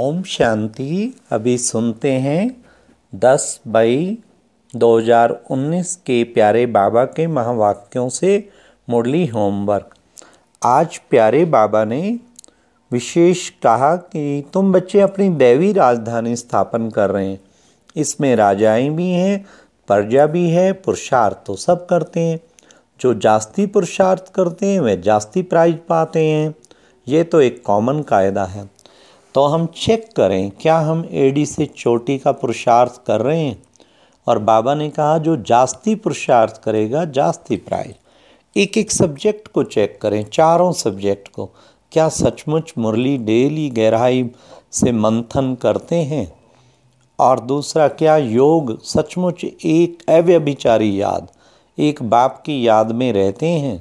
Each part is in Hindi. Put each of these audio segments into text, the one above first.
ओम शांति अभी सुनते हैं दस मई 2019 के प्यारे बाबा के महावाक्यों से मुरली होमवर्क आज प्यारे बाबा ने विशेष कहा कि तुम बच्चे अपनी दैवी राजधानी स्थापन कर रहे हैं इसमें राजाएं भी हैं प्रजा भी है पुरुषार्थ तो सब करते हैं जो जास्ती पुरुषार्थ करते हैं वे जास्ती प्राइज पाते हैं ये तो एक कॉमन कायदा है तो हम चेक करें क्या हम एडी से चोटी का पुरुषार्थ कर रहे हैं और बाबा ने कहा जो जास्ती पुरुषार्थ करेगा जास्ती प्राइज एक एक सब्जेक्ट को चेक करें चारों सब्जेक्ट को क्या सचमुच मुरली डेली गहराई से मंथन करते हैं और दूसरा क्या योग सचमुच एक अव्यभिचारी याद एक बाप की याद में रहते हैं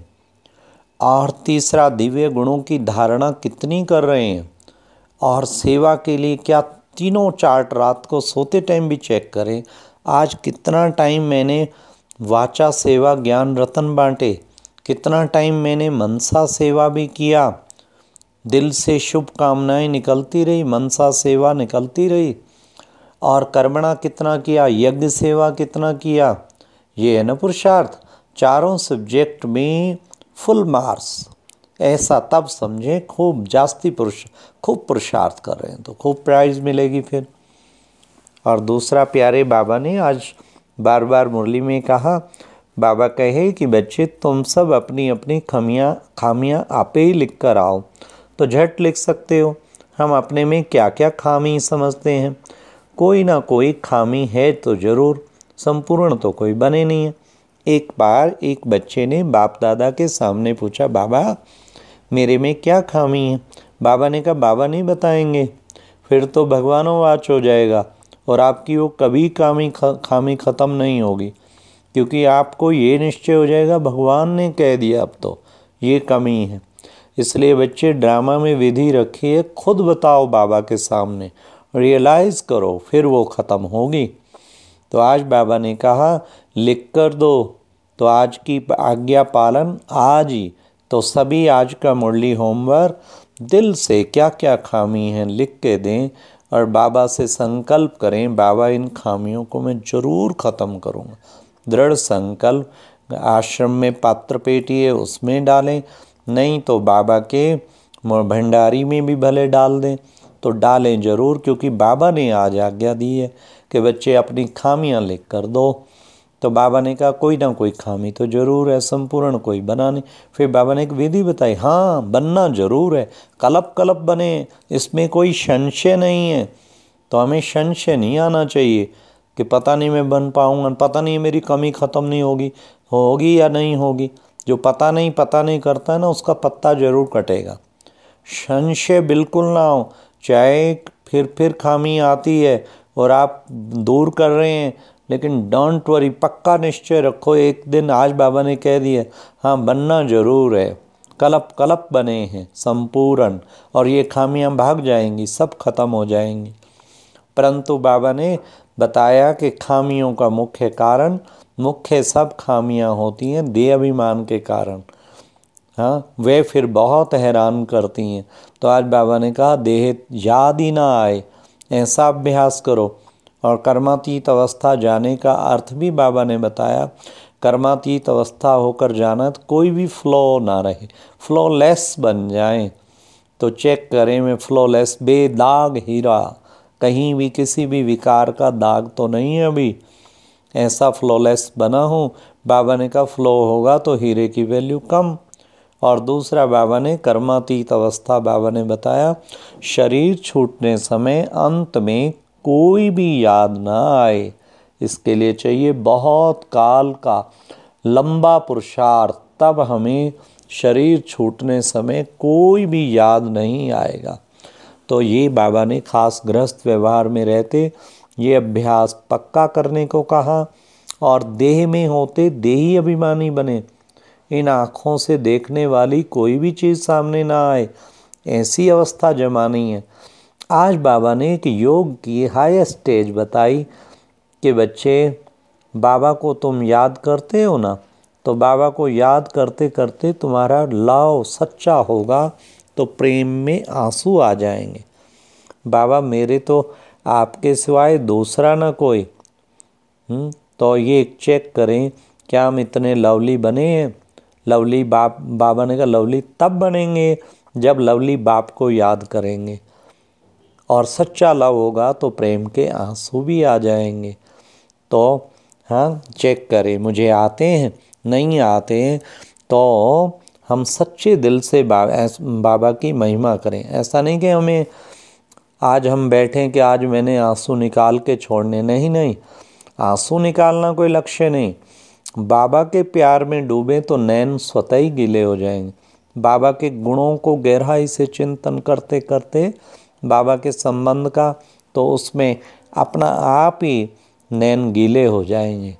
और तीसरा दिव्य गुणों की धारणा कितनी कर रहे हैं और सेवा के लिए क्या तीनों चार्ट रात को सोते टाइम भी चेक करें आज कितना टाइम मैंने वाचा सेवा ज्ञान रतन बांटे कितना टाइम मैंने मनसा सेवा भी किया दिल से शुभकामनाएं निकलती रही मनसा सेवा निकलती रही और कर्मणा कितना किया यज्ञ सेवा कितना किया ये है न पुरुषार्थ चारों सब्जेक्ट में फुल मार्क्स ऐसा तब समझें खूब जास्ती पुरुष खूब पुरुषार्थ कर रहे हैं तो खूब प्राइज मिलेगी फिर और दूसरा प्यारे बाबा ने आज बार बार मुरली में कहा बाबा कहे कि बच्चे तुम सब अपनी अपनी खमियाँ खामियाँ आपे ही लिख कर आओ तो झट लिख सकते हो हम अपने में क्या क्या खामी समझते हैं कोई ना कोई खामी है तो ज़रूर संपूर्ण तो कोई बने नहीं है एक बार एक बच्चे ने बाप दादा के सामने पूछा बाबा मेरे में क्या खामी है बाबा ने कहा बाबा नहीं बताएंगे फिर तो भगवानों वाच हो जाएगा और आपकी वो कभी खामी खामी ख़त्म नहीं होगी क्योंकि आपको ये निश्चय हो जाएगा भगवान ने कह दिया अब तो ये कमी है इसलिए बच्चे ड्रामा में विधि रखिए खुद बताओ बाबा के सामने रियलाइज़ करो फिर वो ख़त्म होगी तो आज बाबा ने कहा लिख कर दो तो आज की आज्ञा पालन आज ही तो सभी आज का मुरली होमवर्क दिल से क्या क्या खामी है लिख के दें और बाबा से संकल्प करें बाबा इन खामियों को मैं ज़रूर ख़त्म करूँगा दृढ़ संकल्प आश्रम में पात्र पेटी है उसमें डालें नहीं तो बाबा के भंडारी में भी भले डाल दें तो डालें ज़रूर क्योंकि बाबा ने आज आज्ञा दी है कि बच्चे अपनी खामियां लिख कर दो तो बाबा ने कहा कोई ना कोई खामी तो ज़रूर है संपूर्ण कोई बना नहीं फिर बाबा ने एक विधि बताई हाँ बनना ज़रूर है कलप कलप बने इसमें कोई संशय नहीं है तो हमें संशय नहीं आना चाहिए कि पता नहीं मैं बन पाऊँगा पता नहीं मेरी कमी ख़त्म नहीं होगी होगी या नहीं होगी जो पता नहीं पता नहीं करता है ना उसका पत्ता ज़रूर कटेगा संशय बिल्कुल ना हो चाय फिर फिर खामी आती है और आप दूर कर रहे हैं लेकिन डोंट वरी पक्का निश्चय रखो एक दिन आज बाबा ने कह दिया हाँ बनना ज़रूर है कलप कलप बने हैं संपूर्ण और ये खामियां भाग जाएंगी सब खत्म हो जाएंगी परंतु बाबा ने बताया कि खामियों का मुख्य कारण मुख्य सब खामियां होती हैं देह अभिमान के कारण हाँ वे फिर बहुत हैरान करती हैं तो आज बाबा ने कहा देह याद ही ना आए ऐसा अभ्यास करो और कर्मातीत अवस्था जाने का अर्थ भी बाबा ने बताया कर्मातीत अवस्था होकर जाना तो कोई भी फ्लो ना रहे फ्लोलेस बन जाए तो चेक करें मैं फ्लोलेस बेदाग हीरा कहीं भी किसी भी विकार का दाग तो नहीं है अभी ऐसा फ्लोलेस बना हूँ बाबा ने कहा फ्लो होगा तो हीरे की वैल्यू कम और दूसरा बाबा ने कर्मातीत अवस्था बाबा ने बताया शरीर छूटने समय अंत में कोई भी याद ना आए इसके लिए चाहिए बहुत काल का लंबा पुरुषार्थ तब हमें शरीर छूटने समय कोई भी याद नहीं आएगा तो ये बाबा ने खास गृहस्थ व्यवहार में रहते ये अभ्यास पक्का करने को कहा और देह में होते देही अभिमानी बने इन आँखों से देखने वाली कोई भी चीज़ सामने ना आए ऐसी अवस्था जमानी है आज बाबा ने एक योग की हाई स्टेज बताई कि बच्चे बाबा को तुम याद करते हो ना तो बाबा को याद करते करते तुम्हारा लाव सच्चा होगा तो प्रेम में आंसू आ जाएंगे बाबा मेरे तो आपके सिवाय दूसरा ना कोई हम्म, तो ये चेक करें क्या हम इतने लवली बने हैं लवली बाप बाबा ने कहा लवली तब बनेंगे जब लवली बाप को याद करेंगे और सच्चा लव होगा तो प्रेम के आंसू भी आ जाएंगे तो हाँ चेक करें मुझे आते हैं नहीं आते हैं तो हम सच्चे दिल से बाबा बाबा की महिमा करें ऐसा नहीं कि हमें आज हम बैठे कि आज मैंने आंसू निकाल के छोड़ने नहीं नहीं आंसू निकालना कोई लक्ष्य नहीं बाबा के प्यार में डूबे तो नैन स्वतः ही गीले हो जाएंगे बाबा के गुणों को गहराई से चिंतन करते करते बाबा के संबंध का तो उसमें अपना आप ही नैन गीले हो जाएंगे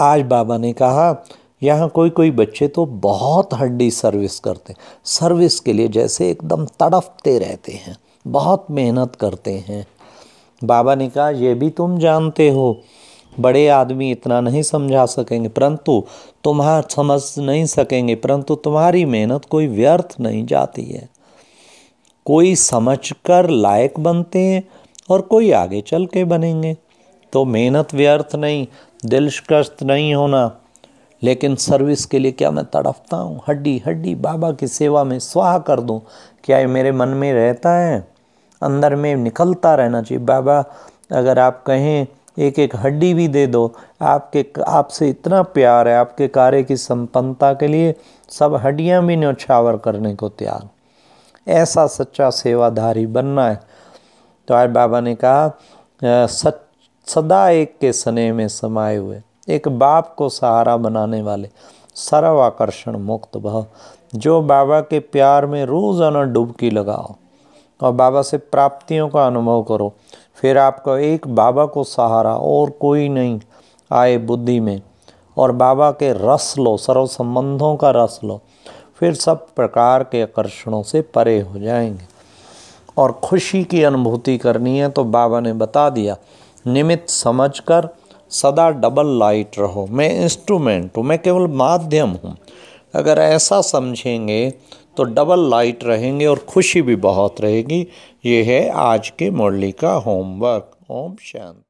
आज बाबा ने कहा यहाँ कोई कोई बच्चे तो बहुत हड्डी सर्विस करते सर्विस के लिए जैसे एकदम तड़पते रहते हैं बहुत मेहनत करते हैं बाबा ने कहा यह भी तुम जानते हो बड़े आदमी इतना नहीं समझा सकेंगे परंतु तुम्हार समझ नहीं सकेंगे परंतु तुम्हारी मेहनत कोई व्यर्थ नहीं जाती है कोई समझ कर लायक बनते हैं और कोई आगे चल के बनेंगे तो मेहनत व्यर्थ नहीं दिल शिकस्त नहीं होना लेकिन सर्विस के लिए क्या मैं तड़पता हूँ हड्डी हड्डी बाबा की सेवा में स्वाह कर दूँ क्या ये मेरे मन में रहता है अंदर में निकलता रहना चाहिए बाबा अगर आप कहें एक एक हड्डी भी दे दो आपके आपसे इतना प्यार है आपके कार्य की संपन्नता के लिए सब हड्डियाँ भी न्यौछावर करने को तैयार ऐसा सच्चा सेवाधारी बनना है तो आज बाबा ने कहा सच सदा एक के स्नेह में समाये हुए एक बाप को सहारा बनाने वाले सर्व आकर्षण मुक्त भाव जो बाबा के प्यार में रोज़ाना डुबकी लगाओ और बाबा से प्राप्तियों का अनुभव करो फिर आपको एक बाबा को सहारा और कोई नहीं आए बुद्धि में और बाबा के रस लो सर्व संबंधों का रस लो फिर सब प्रकार के आकर्षणों से परे हो जाएंगे और खुशी की अनुभूति करनी है तो बाबा ने बता दिया निमित्त समझकर सदा डबल लाइट रहो मैं इंस्ट्रूमेंट हूँ मैं केवल माध्यम हूँ अगर ऐसा समझेंगे तो डबल लाइट रहेंगे और खुशी भी बहुत रहेगी ये है आज के मुरली का होमवर्क ओम शांति